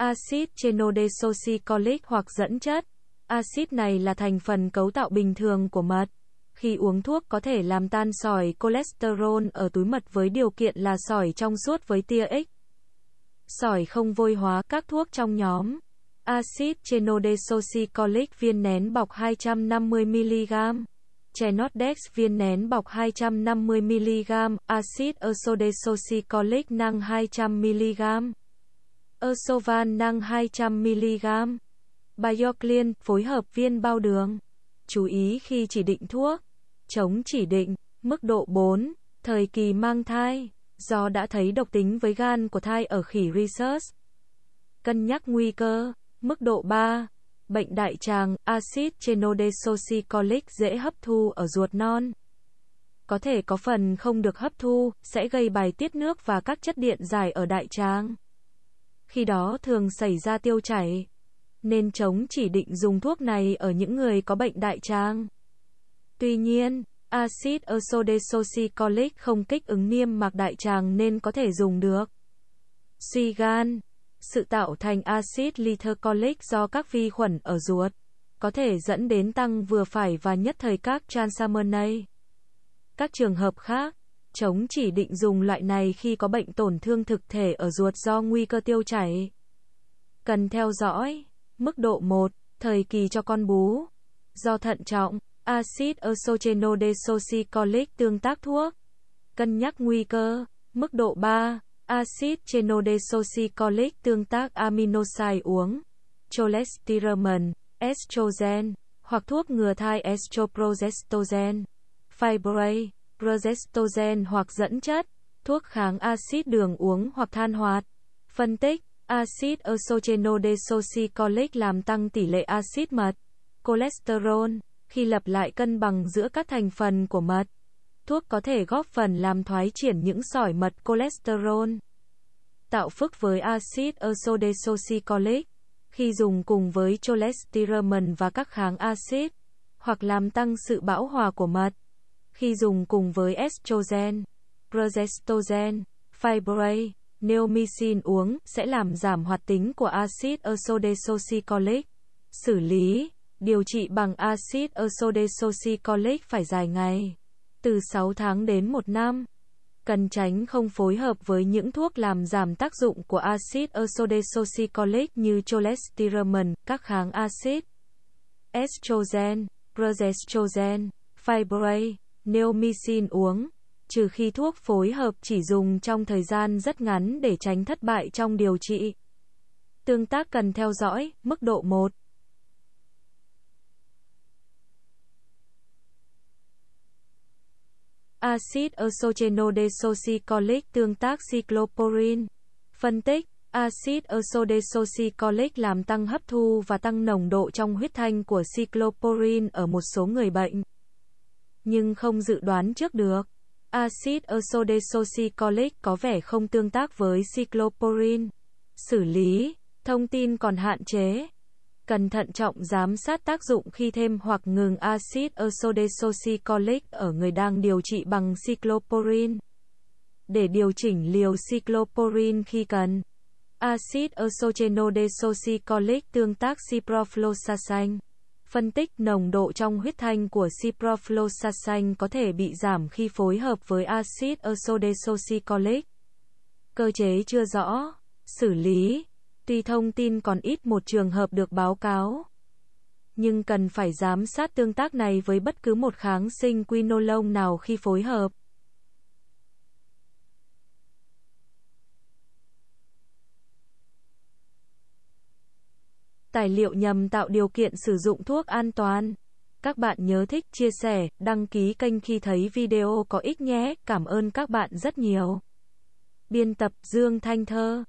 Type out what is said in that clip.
axit chenodesoxycholic hoặc dẫn chất. Axit này là thành phần cấu tạo bình thường của mật. Khi uống thuốc có thể làm tan sỏi cholesterol ở túi mật với điều kiện là sỏi trong suốt với tia X. Sỏi không vôi hóa các thuốc trong nhóm. acid chenodesoxycholic viên nén bọc 250 mg. Chenodex viên nén bọc 250 mg, axit ursodesoxycholic năng 200 mg. Ersovan năng 200mg. Bioclean phối hợp viên bao đường. Chú ý khi chỉ định thuốc. Chống chỉ định, mức độ 4, thời kỳ mang thai. Do đã thấy độc tính với gan của thai ở khỉ research. Cân nhắc nguy cơ, mức độ 3. Bệnh đại tràng, acid chenodesoxycolic dễ hấp thu ở ruột non có thể có phần không được hấp thu, sẽ gây bài tiết nước và các chất điện giải ở đại tràng khi đó thường xảy ra tiêu chảy, nên chống chỉ định dùng thuốc này ở những người có bệnh đại tràng. Tuy nhiên, axit ursodesoxycholic không kích ứng niêm mạc đại tràng nên có thể dùng được. Suy gan Sự tạo thành axit lithocolic do các vi khuẩn ở ruột có thể dẫn đến tăng vừa phải và nhất thời các transaminase. Các trường hợp khác, Chống chỉ định dùng loại này khi có bệnh tổn thương thực thể ở ruột do nguy cơ tiêu chảy. Cần theo dõi. Mức độ 1, thời kỳ cho con bú. Do thận trọng, axit eosogenodesoxycholic tương tác thuốc. Cân nhắc nguy cơ. Mức độ 3, axit chenodesoxycholic tương tác aminosai uống. Cholesterol, estrogen, hoặc thuốc ngừa thai estroprogestogen. Fibrate progestogen hoặc dẫn chất, thuốc kháng axit đường uống hoặc than hoạt. Phân tích, axit eosogenodesoxycholic làm tăng tỷ lệ axit mật, cholesterol khi lập lại cân bằng giữa các thành phần của mật. Thuốc có thể góp phần làm thoái triển những sỏi mật cholesterol, tạo phức với axit eosodesoxycholic khi dùng cùng với cholesterol và các kháng axit, hoặc làm tăng sự bão hòa của mật khi dùng cùng với estrogen, progestogen, fibrae, neomycin uống sẽ làm giảm hoạt tính của axit ursodesoxycholic. Xử lý, điều trị bằng axit ursodesoxycholic phải dài ngày, từ 6 tháng đến 1 năm. Cần tránh không phối hợp với những thuốc làm giảm tác dụng của axit ursodesoxycholic như cholestyramine, các kháng axit, estrogen, progestogen, fibrae, neomycin uống, trừ khi thuốc phối hợp chỉ dùng trong thời gian rất ngắn để tránh thất bại trong điều trị. Tương tác cần theo dõi, mức độ 1. Acid esogenodesocicolic tương tác cycloporin. Phân tích, acid esogenodesocicolic làm tăng hấp thu và tăng nồng độ trong huyết thanh của cycloporin ở một số người bệnh nhưng không dự đoán trước được. Acid ursodesocyclic có vẻ không tương tác với cycloporin. Xử lý, thông tin còn hạn chế. Cần thận trọng giám sát tác dụng khi thêm hoặc ngừng acid ursodesocyclic ở người đang điều trị bằng cycloporin. Để điều chỉnh liều cycloporin khi cần. Acid ursochenodesocyclic tương tác ciprofloxacin. Phân tích nồng độ trong huyết thanh của ciprofloxacin có thể bị giảm khi phối hợp với axit ursodesoxycholic. Cơ chế chưa rõ, xử lý, tuy thông tin còn ít một trường hợp được báo cáo, nhưng cần phải giám sát tương tác này với bất cứ một kháng sinh quinolone nào khi phối hợp. tài liệu nhằm tạo điều kiện sử dụng thuốc an toàn. Các bạn nhớ thích, chia sẻ, đăng ký kênh khi thấy video có ích nhé. Cảm ơn các bạn rất nhiều. Biên tập Dương Thanh Thơ